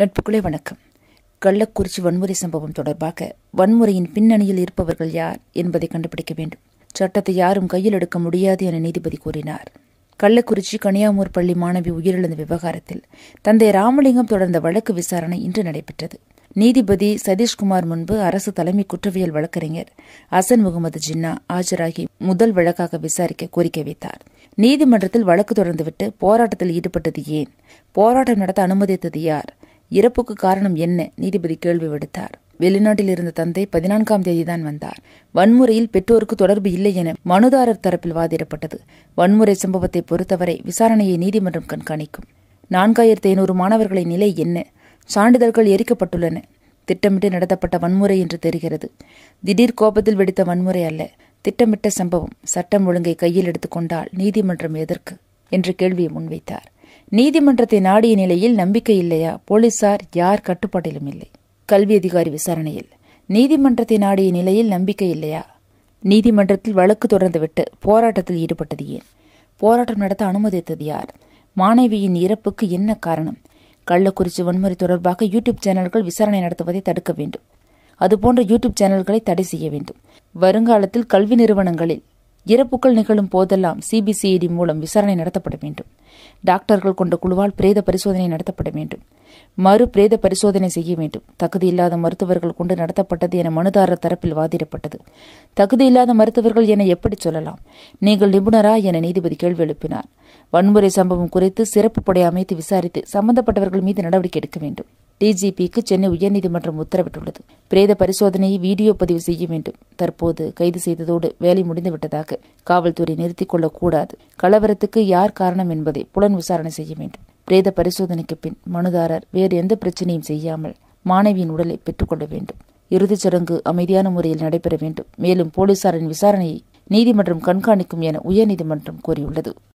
நட்புகளை வணக்கம் கள்ளக்குறிச்சி வன்முறை சம்பவம் தொடர்பாக வன்முறையின் பின்னணியில் இருப்பவர்கள் யார் என்பதை கண்டுபிடிக்க வேண்டும் சட்டத்தை யாரும் கையில் எடுக்க முடியாது என நீதிபதி கூறினார் கள்ளக்குறிச்சி கனியாமூர் பள்ளி மாணவி உயிரிழந்த விவகாரத்தில் தந்தை ராமலிங்கம் தொடர்ந்த வழக்கு விசாரணை இன்று நடைபெற்றது நீதிபதி சதீஷ்குமார் முன்பு அரசு தலைமை குற்றவியல் வழக்கறிஞர் அசன் முகமது ஜின்னா ஆஜராகி முதல் வழக்காக விசாரிக்க கோரிக்கை வைத்தார் நீதிமன்றத்தில் வழக்கு தொடர்ந்துவிட்டு போராட்டத்தில் ஈடுபட்டது ஏன் போராட்டம் நடத்த அனுமதித்தது யார் இறப்புக்கு காரணம் என்ன நீதிபதி கேள்வி விடுத்தார் வெளிநாட்டில் இருந்த தந்தை பதினான்காம் தேதிதான் வந்தார் வன்முறையில் பெற்றோருக்கு தொடர்பு இல்லை என மனுதாரர் தரப்பில் வாதிடப்பட்டது வன்முறை சம்பவத்தை பொறுத்தவரை விசாரணையை நீதிமன்றம் கண்காணிக்கும் நான்காயிரத்து ஐநூறு மாணவர்களின் நிலை என்ன சான்றிதழ்கள் எரிக்கப்பட்டுள்ளன திட்டமிட்டு நடத்தப்பட்ட வன்முறை என்று தெரிகிறது திடீர் கோபத்தில் வெடித்த வன்முறை அல்ல திட்டமிட்ட சம்பவம் சட்டம் ஒழுங்கை கையில் எடுத்துக்கொண்டால் நீதிமன்றம் எதற்கு என்ற கேள்வியை முன்வைத்தார் நீதிமன்றத்தை நாடிய நிலையில் நம்பிக்கை இல்லையா போலீசார் யார் கட்டுப்பாட்டிலும் இல்லை கல்வி அதிகாரி விசாரணையில் நீதிமன்றத்தை நாடிய நிலையில் நம்பிக்கை இல்லையா நீதிமன்றத்தில் வழக்கு தொடர்ந்துவிட்டு போராட்டத்தில் ஈடுபட்டது ஏன் போராட்டம் நடத்த அனுமதித்தது யார் மாணவியின் இறப்புக்கு என்ன காரணம் கள்ளக்குறிச்சி வன்முறை தொடர்பாக யூடியூப் சேனல்கள் விசாரணை நடத்துவதை தடுக்க வேண்டும் அதுபோன்ற யூடியூப் சேனல்களை தடை செய்ய வேண்டும் வருங்காலத்தில் கல்வி நிறுவனங்களில் இறப்புக்கள் நிகழும் போதெல்லாம் சிபிசிஐடி மூலம் விசாரணை நடத்தப்பட வேண்டும் டாக்டர்கள் கொண்ட குழுவால் பிரேத பரிசோதனை நடத்தப்பட வேண்டும் மறு பிரேத பரிசோதனை செய்ய வேண்டும் தகுதி இல்லாத மருத்துவர்கள் கொண்டு நடத்தப்பட்டது என மனுதாரர் தரப்பில் வாதிடப்பட்டது தகுதி இல்லாத மருத்துவர்கள் என எப்படி சொல்லலாம் நீங்கள் நிபுணரா என நீதிபதி கேள்வி எழுப்பினார் வன்முறை சம்பவம் குறித்து சிறப்பு படை அமைத்து விசாரித்து சம்பந்தப்பட்டவர்கள் மீது நடவடிக்கை எடுக்க வேண்டும் டிஜிபிக்கு சென்னை உயர்நீதிமன்றம் உத்தரவிட்டுள்ளது பிரேத பரிசோதனையை வீடியோ பதிவு செய்ய வேண்டும் தற்போது கைது செய்ததோடு வேலை முடிந்துவிட்டதாக காவல்துறை நிறுத்திக் கொள்ளக்கூடாது கலவரத்துக்கு யார் காரணம் என்பதை புலன் விசாரணை செய்ய வேண்டும் பிரேத பரிசோதனைக்கு பின் மனுதாரர் வேறு எந்த பிரச்சனையும் செய்யாமல் மாணவியின் உடலை பெற்றுக்கொள்ள வேண்டும் இறுதிச் சடங்கு அமைதியான முறையில் நடைபெற வேண்டும் மேலும் போலீசாரின் விசாரணையை நீதிமன்றம் கண்காணிக்கும் என உயர்நீதிமன்றம் கோரியுள்ளது